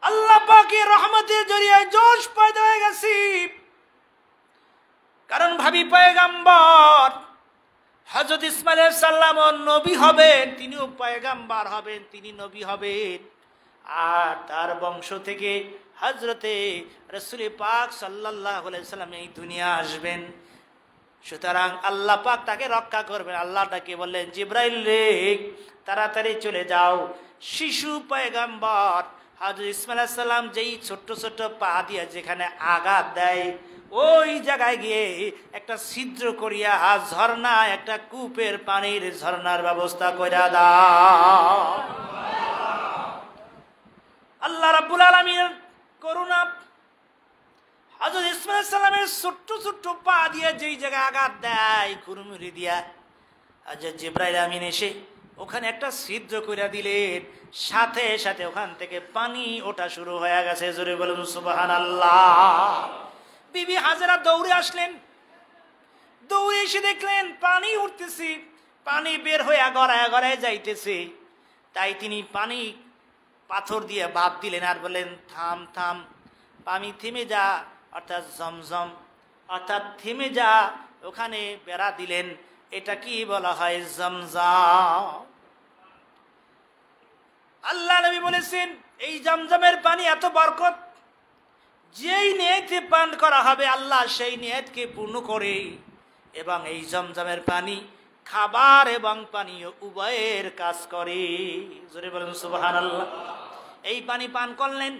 S1: আল্লাহ পাকে রহমতের জরিয়ায় জোশ পয়দা হয়ে গেছি কারণ ভাবি পয়গাম্বর হজরত ইসমাইল সাল্লাম নবী হবেন তিনিও পয়গাম্বার হবেন তিনি নবী হবেন আর তার বংশ থেকে হজরতে রসুল পাক সাল্লাহ সাল্লাম এই দুনিয়া আসবেন সুতরাং আল্লাহ পাক তাকে রক্ষা করবেন আল্লাহ তাকে বললেন জিব্রাইল রেখ তাড়াতাড়ি চলে যাও শিশু পয়গাম্বর হাজর ইসমাইল যেই ছোট্ট ছোট্ট পা দিয়ে যেখানে আঘাত দেয় ওই জায়গায় গিয়ে একটা ছিদ্র করিয়া ঝর্ণা একটা কূপের পানির ঝর্নার ব্যবস্থা করিয়া দাও আল্লাহ রাবুল আলমীর করুণা হজরত ইসমাইল সালামের ছোট্ট ছোট্ট পা দিয়ে যেই জায়গায় আঘাত দেয় কুরমুরি দিয়া আজ জিব্রাইল আমিন এসে ওখানে একটা ছিদ্র করে দিলেন সাথে সাথে ওখান থেকে পানি ওটা শুরু হয়ে গেছে জোরে বলুন সুবাহান আল্লাহ বিবি হাজারা দৌড়ে আসলেন দৌড়ে এসে দেখলেন পানি উঠতেছে পানি বের হয়ে গড়ায় গড়ায় যাইতেছে তাই তিনি পানি পাথর দিয়ে বাপ দিলেন আর বলেন থাম থাম আমি থেমে যা অর্থাৎ জমজম অর্থাৎ থেমে যা ওখানে বেড়া দিলেন এটা কি বলা হয় জমজম আল্লাহ নবী বলেছেন এই জমজমের পানি এত বরকত যেই নিয়তে পান করা হবে আল্লাহ সেই নিয়তকে পূর্ণ করে এবং এই জমজমের পানি খাবার এবং পানীয় উভয়ের কাজ করে জোরে বলেন সুবাহ আল্লাহ এই পানি পান করলেন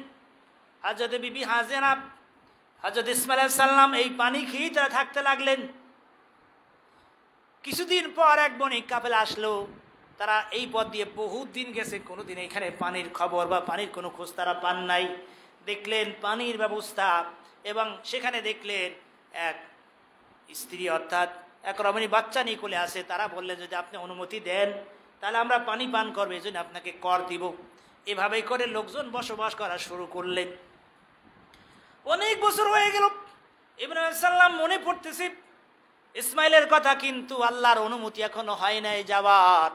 S1: হাজরত বিবি হাজেরা হাজরত ইসমাইল সাল্লাম এই পানি খেয়েই তারা থাকতে লাগলেন কিছুদিন পর এক বণিক কাপেল আসলো তারা এই পথ দিয়ে বহুত দিন গেছে কোনোদিন এখানে পানির খবর বা পানির কোনো খোঁজ তারা পান নাই দেখলেন পানির ব্যবস্থা এবং সেখানে দেখলেন এক স্ত্রী অর্থাৎ এক রমণী বাচ্চা নিয়ে কোলে আসে তারা বললেন যদি আপনি অনুমতি দেন তাহলে আমরা পানি পান করবে এই জন্য আপনাকে কর দিব এভাবেই করে লোকজন বসবাস করা শুরু করলেন অনেক বছর হয়ে গেল ইব্রাহিম মনে পড়তেছি ইসমাইলের কথা কিন্তু আল্লাহর অনুমতি এখনো হয় নাই যাওয়ার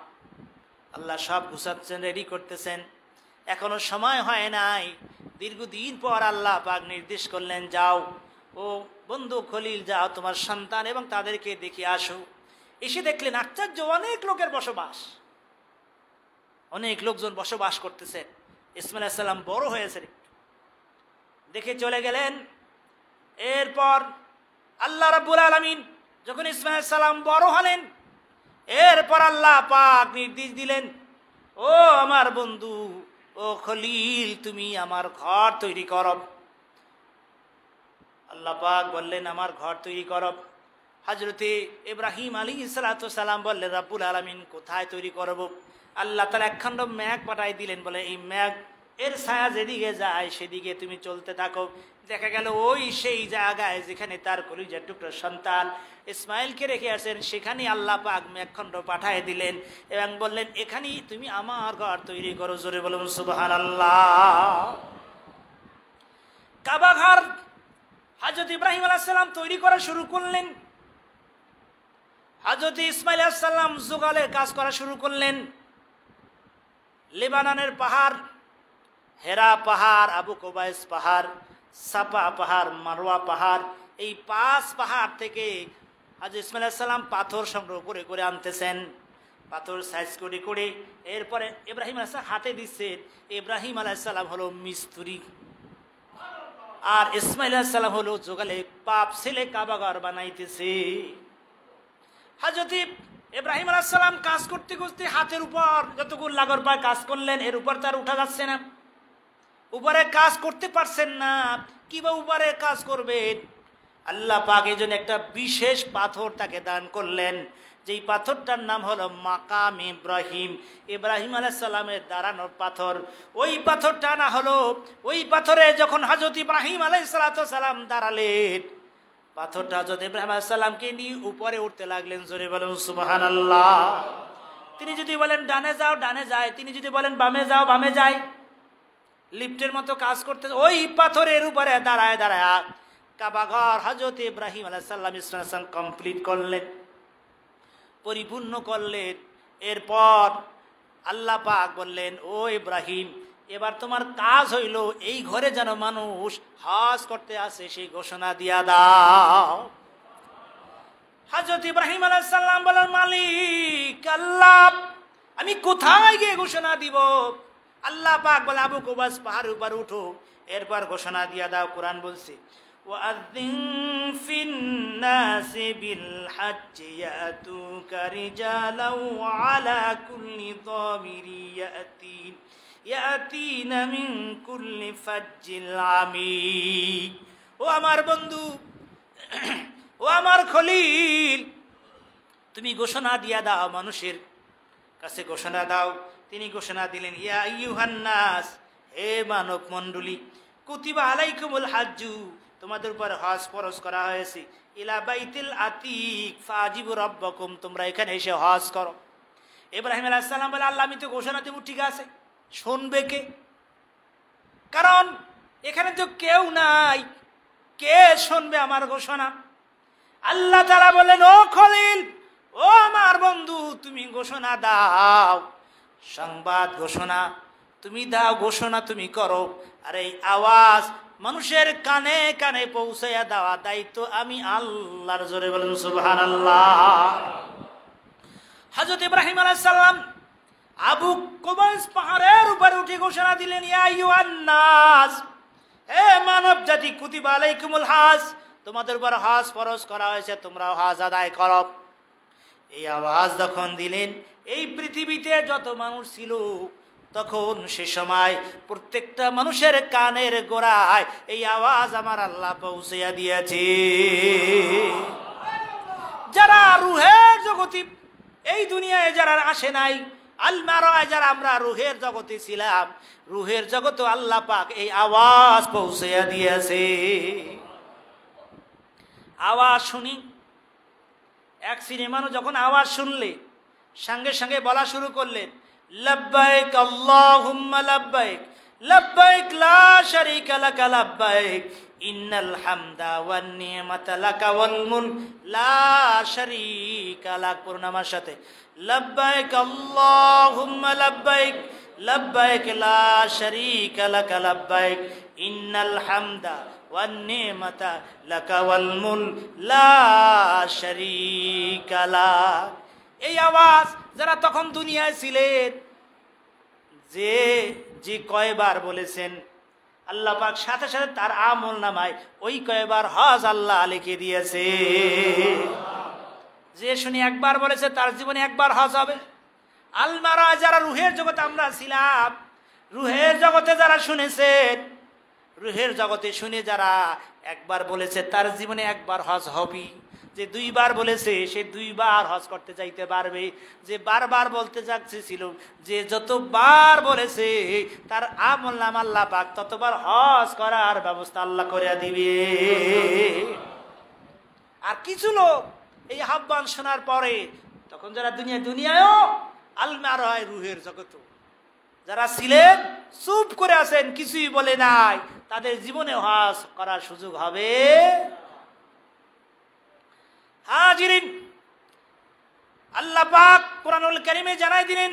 S1: আল্লাহ সব গুছাচ্ছেন রেডি করতেছেন এখনো সময় হয় নাই দীর্ঘদিন পর আল্লাহ পাক নির্দেশ করলেন যাও ও বন্ধু খলিল যাও তোমার সন্তান এবং তাদেরকে দেখে আসো এসে দেখলেন আশ্চর্য অনেক লোকের বসবাস অনেক লোকজন বসবাস করতেছে ইসমাইল বড় হয়েছে দেখে চলে গেলেন এরপর আল্লাহ রাব্বুল আলমিন যখন ইসমাইল সালাম বড় হলেন এরপর আল্লাহ পাক নির্দেশ দিলেন ও আমার বন্ধু ও খলিল তুমি আমার ঘর তৈরি করব আল্লাহ পাক বললেন আমার ঘর তৈরি কর হাজরতে ইব্রাহিম আলী সালাম বললেন রাব্বুল আলমিন কোথায় তৈরি করব আল্লাহ তালা একখণ্ড ম্যাগ পাঠাই দিলেন বলে এই ম্যাগ এর ছায়া যেদিকে যায় সেদিকে তুমি চলতে থাকো দেখা গেল ওই সেই জায়গায় যেখানে তার কলিজার টুকরো সন্তান ইসমাইলকে রেখে আসেন সেখানে আল্লাহ পাক মেঘখণ্ড পাঠায় দিলেন এবং বললেন এখানেই তুমি আমার ঘর তৈরি করো জোরে বলুন সুবহান আল্লাহ কাবাঘর হাজত ইব্রাহিম আলাহাল্লাম তৈরি করা শুরু করলেন হাজত ইসমাইল আলাহাল্লাম জুগালের কাজ করা শুরু করলেন লেবাননের পাহাড় হেরা পাহাড় আবু কোবাইস পাহাড় সাপা পাহাড় মারোয়া পাহাড় এই পাঁচ পাহাড় থেকে আজ ইসমাইল সালাম পাথর সংগ্রহ করে করে আনতেছেন পাথর সাইজ করে করে এরপরে ইব্রাহিম আলাহ হাতে দিচ্ছেন ইব্রাহিম আলাইসালাম হলো মিস্তুরি আর ইসমাইল আলাইসালাম হলো যোগালে পাপ ছেলে কাবাগর বানাইতেছে হাজরত এব্রাহিম আলাহাম কাজ করতে করতে হাতের উপর যতগুলো লাগর পায় কাজ করলেন এর উপর তার উঠা যাচ্ছে না উপরে কাজ করতে পারছেন না কিবা উপরে কাজ করবেন আল্লাহ পাক এই একটা বিশেষ পাথর তাকে দান করলেন যেই পাথরটার নাম হলো মাকাম ইব্রাহিম ইব্রাহিম আলাইসাল্লামের দাঁড়ানোর পাথর ওই পাথরটা না হলো ওই পাথরে যখন হাজত ইব্রাহিম আলাইসালাম দাঁড়ালেন পাথরটা হজরত ইব্রাহিম আলাইসাল্লামকে নিয়ে উপরে উঠতে লাগলেন জোরে বলেন সুবাহান আল্লাহ তিনি যদি বলেন ডানে যাও ডানে যায় তিনি যদি বলেন বামে যাও বামে যায় লিফটের মতো কাজ করতে ওই পাথরের উপরে দাঁড়ায় দাঁড়ায় কাবাগর হাজতে ইব্রাহিম আলাইসাল্লাম ইসলাম কমপ্লিট করলেন পরিপূর্ণ করলেন এরপর আল্লাহ পাক বললেন ও ইব্রাহিম এবার তোমার কাজ হইল এই ঘরে যেন মানুষ হাজ করতে আসে সেই ঘোষণা দিয়া দাও হাজরত ইব্রাহিম আলাইসাল্লাম বলার মালিক আল্লাহ আমি কোথায় গিয়ে ঘোষণা দিব আল্লাহ পাক বলে আবু কুবাস পাহাড় উপর উঠো এরপর ঘোষণা দিয়া দাও কোরআন বলছে আল্লাহ ইয়াতিন মিন কুল্লি ফাজ্জিল ও আমার বন্ধু ও আমার খলিল তুমি ঘোষণা দিয়া দাও মানুষের কাছে ঘোষণা দাও তিনি ঘোষণা দিলেন ইয়া ইউহান্নাস হে মানব মণ্ডলী কুতিবা আলাইকুমুল হাজু তোমাদের উপর হজ ফরজ করা হয়েছে ইলা বাইতিল আতিক ফাজিবু রব্বকুম তোমরা এখানে এসে হজ করো ইব্রাহিম আলাইহিস সালাম বলে আল্লাহ আমি তো ঘোষণা দেব ঠিক আছে শুনবে কে কারণ এখানে তো কেউ নাই কে শুনবে আমার ঘোষণা আল্লাহ তারা বলেন ও খলিল ও আমার বন্ধু তুমি ঘোষণা দাও সংবাদ ঘোষণা তুমি দাও ঘোষণা তুমি করো আর এই আওয়াজ মানুষের কানে কানে পৌঁছাইয়া দেওয়া দায়িত্ব আমি আল্লাহর জোরে বলেন সুবহান আল্লাহ হজরত ইব্রাহিম সাল্লাম আবু কোবাইস পাহাড়ের উপরে উঠে ঘোষণা দিলেন হে মানব জাতি কুতিবা আলাইকুমুল হাস তোমাদের উপর হাস ফরস করা হয়েছে তোমরাও হাস আদায় কর এই আওয়াজ যখন দিলেন এই পৃথিবীতে যত মানুষ ছিল তখন সে সময় প্রত্যেকটা মানুষের কানের গোড়ায় এই আওয়াজ আমার আল্লাহ পৌঁছাইয়া দিয়েছে যারা রুহের জগতি এই দুনিয়ায় যারা আসে নাই আল মারায় যারা আমরা রুহের জগতে ছিলাম রুহের জগতে আল্লাহ পাক এই আওয়াজ পৌঁছাইয়া দিয়েছে আওয়াজ শুনি এক সিনেমানো যখন আওয়াজ শুনলে সঙ্গে সঙ্গে বলা শুরু করলেন লব্বাইক আল্লাহ লব্বাইক লাব্বাইক লা শারীকা লাকা লাব্বাইক ইন্নাল হামদা ওয়ান নিমাতা লাকা ওয়াল মুলক লা শারীকা লাক পূর্ণামার সাথে লাব্বাইক আল্লাহুম্মা লব্বাইক লব্বাইক লা শারীকা লাকা লাব্বাইক ইন্নাল হামদা ওয়ান নিমাতা লাকা ওয়াল মুলক লা শারীকা লাক এই আওয়াজ যারা তখন দুনিয়ায় ছিলেন যে যে কয়বার বলেছেন আল্লাহ পাক সাথে সাথে তার আমল নামায় ওই কয়বার হজ আল্লাহ আলীকে দিয়েছে যে শুনি একবার বলেছে তার জীবনে একবার হজ হবে আলমারা যারা রুহের জগতে আমরা ছিলাম রুহের জগতে যারা শুনেছেন রুহের জগতে শুনে যারা একবার বলেছে তার জীবনে একবার হজ হবি যে দুইবার বলেছে সে দুইবার হজ করতে চাইতে পারবে যে বারবার বলতে ছিল যে যতবার বলেছে তার আমল নাম আল্লাহ পাক ততবার হজ করার ব্যবস্থা আল্লাহ করে দিবে আর কিছু লোক এই আহ্বান শোনার পরে তখন যারা দুনিয়া দুনিয়ায়ও আলমার হয় রুহের জগত যারা ছিলেন চুপ করে আছেন কিছুই বলে নাই তাদের জীবনে হজ করার সুযোগ হবে হাজিরিন আল্লাহ পাক কোরআনুল কারিমে জানাই দিলেন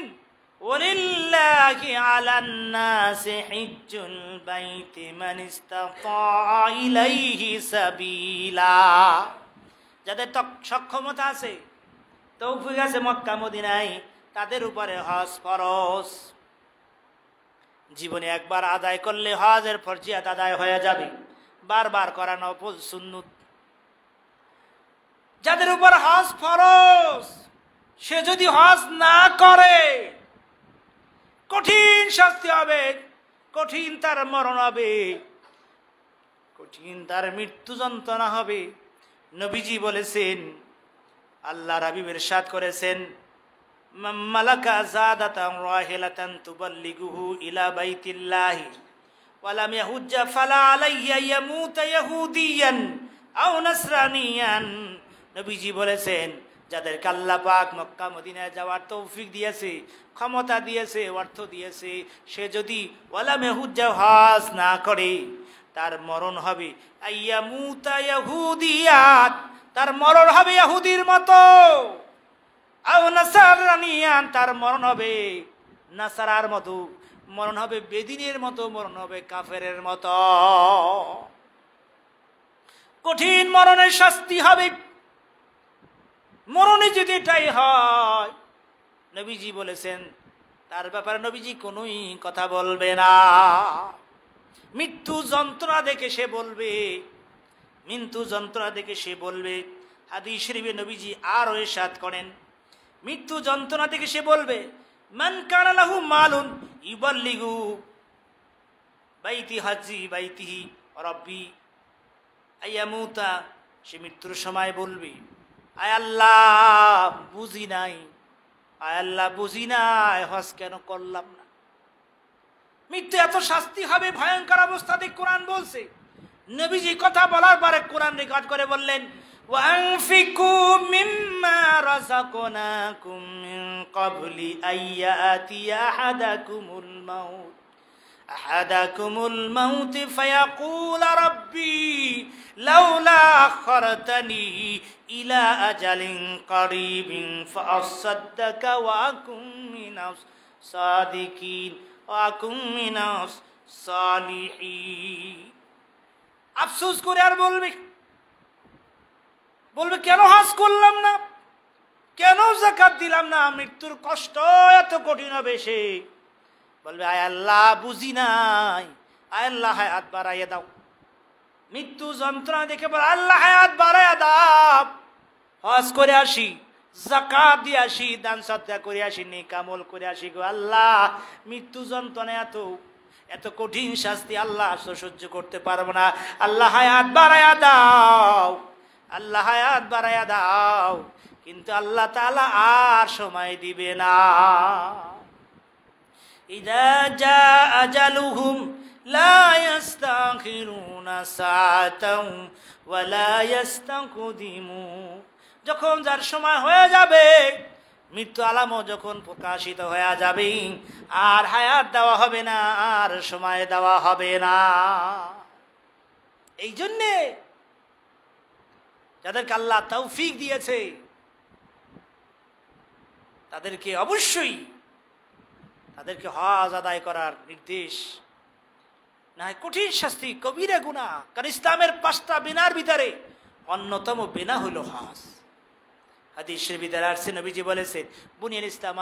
S1: ওয়ালিল্লাহি আলান নাসি হিজ্জুল বাইতি মান ইসতাতা ইলাইহি সাবিলা যাদের সক্ষমতা আছে তৌফিক আছে মক্কা মদিনায় তাদের উপরে হজ ফরজ জীবনে একবার আদায় করলে হজের ফরজিয়াত আদায় হয়ে যাবে বারবার করানো সুন্নত যাদের উপর হজ ফরস সে যদি হজ না করে কঠিন শাস্তি হবে কঠিন তার মরণ হবে কঠিন তার মৃত্যু যন্ত্রণা হবে নবীজি বলেছেন আল্লাহ রাবিবের সাদ করেছেন মালাকা ইলা আলাইয়া নবীজি বলেছেন যাদেরকে আল্লাহ পাক মক্কা মদিনায় যাওয়ার তৌফিক দিয়েছে ক্ষমতা দিয়েছে অর্থ দিয়েছে সে যদি ওয়ালা মেহুজ্জা না করে তার মরণ হবে আইয়া ইয়াহুদিয়াত তার মরণ হবে ইয়াহুদির মতো তার মরণ হবে নাসারার মতো মরণ হবে বেদিনের মতো মরণ হবে কাফেরের মতো
S2: কঠিন মরণের
S1: শাস্তি হবে মরণে যদি এটাই হয় নবীজি বলেছেন তার ব্যাপারে নবীজি কোনোই কথা বলবে না মৃত্যু যন্ত্রণা দেখে সে বলবে মৃত্যু যন্ত্রণা দেখে সে বলবে হাদি শরীফে নবীজি আরও এসাদ করেন মৃত্যু যন্ত্রণা দেখে সে বলবে মান কানালাহু মালুন ইবাল্লিগু বাইতি হাজি বাইতিহি রব্বি আইয়ামুতা সে মৃত্যুর সময় বলবে আয় আল্লাহ বুঝি নাই আয় আল্লাহ বুঝি নাই হস কেন করলাম না মৃত্যু এত শাস্তি হবে ভয়ঙ্কর অবস্থাতে কোরআন বলছে নবীজি কথা বলার পরে কোরআন রেকর্ড করে বললেন وأنفقوا مما رزقناكم من قبل أن يأتي أحدكم الموت أحدكم الموت فيقول ربي لولا أخرتني إلى أجل قريب فأصدق وأكن من الصادقين وأكن من الصالحين আফসোস করে আর বলবি বলবে কেন হাস করলাম না কেন জাকাত দিলাম না মৃত্যুর কষ্ট এত কঠিন হবে সে বলবে আয় আল্লাহ বুঝি নাই আয় আল্লাহ হায়াত বাড়াইয়া দাও মৃত্যু যন্ত্রণা দেখে বল আল্লাহ হায়াত বাড়াইয়া দাও হজ করে আসি জাকাত দিয়ে আসি দান সত্যা করে আসি নিকামল করে আসি গো আল্লাহ মৃত্যু যন্ত্রণা এত এত কঠিন শাস্তি আল্লাহ সহ্য করতে পারবো না আল্লাহ হায়াত বাড়াইয়া দাও আল্লাহ হায়াত বাড়াইয়া দাও কিন্তু আল্লাহ তালা আর সময় দিবে না ইদা যখন যার সময় হয়ে যাবে মৃত্যু আলামও যখন প্রকাশিত হয়ে যাবে আর হায়াত দেওয়া হবে না আর সময় দেওয়া হবে না এই জন্যে যাদেরকে আল্লাহ তৌফিক দিয়েছে তাদেরকে অবশ্যই তাদেরকে হজ আদায় করার নির্দেশ না কঠিন শাস্তি কবিরা গুণা কারণ ইসলামের পাঁচটা বিনার ভিতরে অন্যতম বিনা হলো হজ হাদিসের ভিতরে বলেছেন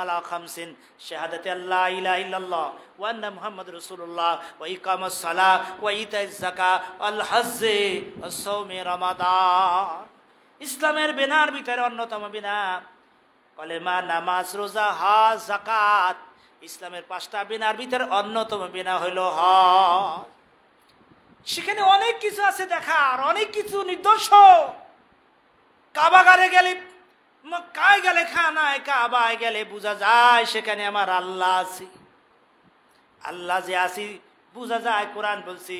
S1: আলা আল্লাহ ইল্লাল্লাহ ওয়া ইসলামের বিনার ভিতরে অন্যতম বিনা কলেমা নামাজ রোজা হজ ইসলামের পাঁচটা বিনার ভিতরে অন্যতম বিনা হইল হ সেখানে অনেক কিছু আছে দেখার অনেক কিছু নির্দোষ কাবাগারে গেলে কায় গেলে খানায় কাবায় গেলে বোঝা যায় সেখানে আমার আল্লাহ আছি আল্লাহ যে আছি বোঝা যায় কোরআন বলছি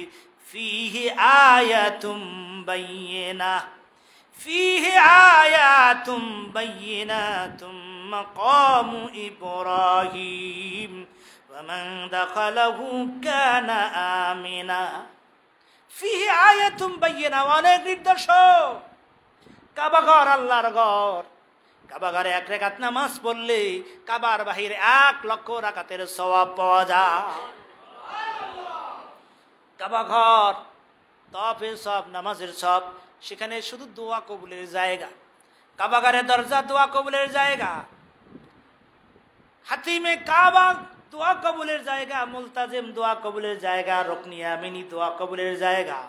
S1: ফিহি বাইয়ে না فيه آيات بينات مقام إبراهيم ومن دخله كان آمنا فيه آيات بينة وأنا নির্দেশক কাবা ঘর আল্লাহর ঘর কাবা ঘরে এক রেখাত নামাজ পড়লে কাবার বাহিরে এক লক্ষ রাকাতের সওয়াব পাওয়া যায় কাবা ঘর তফের সব নামাজের সব সেখানে শুধু দোয়া কবুলের জায়গা কাবাগারে দরজা দোয়া কবুলের জায়গা হাতিমে কাবা দোয়া কবুলের জায়গা মুলতাজিম দোয়া কবুলের জায়গা রকনিয়া মিনি দোয়া কবুলের জায়গা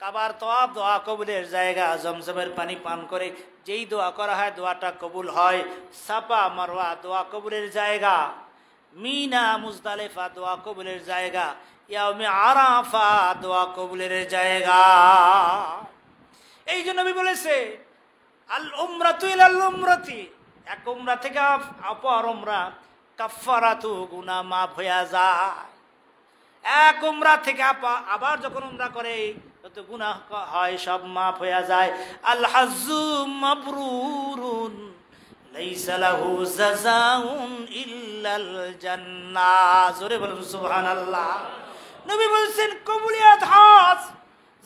S1: কাবার তোয়াব দোয়া কবুলের জায়গা জমজমের পানি পান করে যেই দোয়া করা হয় দোয়াটা কবুল হয় সাপা মারওয়া দোয়া কবুলের জায়গা মিনা মুজদালেফা দোয়া কবুলের জায়গা ইয়া আরাফা দোয়া কবুলের জায়গা এই জন্য আমি বলেছে আল উমরা তুই আল্লমরাতি এক উমরা থেকে অপর উমরা তু গুনা মাফ হইয়া যায় এক উমরা থেকে আবার যখন উমরা করে যত গুনাহ হয় সব মাফ হইয়া যায় আল হাজু মাবরুরুন লাইসা লাহু জাযাউন ইল্লাল জান্নাহ জোরে বলুন সুবহানাল্লাহ নবী কবুলিয়াত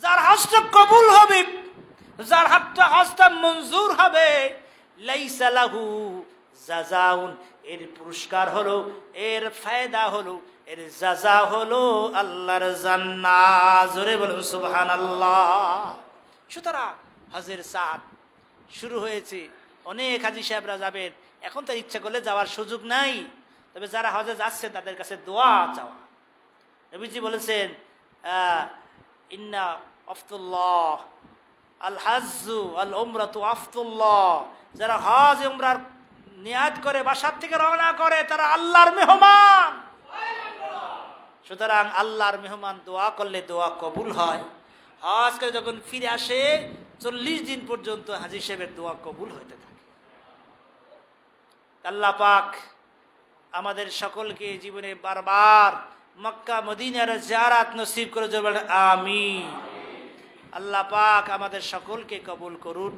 S1: যার হজটা কবুল হবে যার হাতটা হজটা মঞ্জুর হবে এর পুরস্কার হলো এর ফায়দা হলো এর জাজা হলো আল্লাহর জান্না জোরে বলুন সুবহান আল্লাহ সুতরাং হজের সাদ শুরু হয়েছে অনেক হাজি সাহেবরা যাবেন এখন তার ইচ্ছা করলে যাওয়ার সুযোগ নাই তবে যারা হজে যাচ্ছে তাদের কাছে দোয়া চাওয়া রবিজি বলেছেন ইন্না অফতুল্লাহ আল হাজু ওমরা তু আফতুল্লাহ যারা হজ উমরার নিয়াদ করে বাসার থেকে রওনা করে তারা আল্লাহর মেহমান সুতরাং আল্লাহর মেহমান দোয়া করলে দোয়া কবুল হয় হজ করে যখন ফিরে আসে চল্লিশ দিন পর্যন্ত হাজি সাহেবের দোয়া কবুল হতে থাকে আল্লাহ পাক আমাদের সকলকে জীবনে বারবার মক্কা মদিনার জারাত নসিব করে যাবেন আমি আল্লাহ পাক আমাদের সকলকে কবুল করুন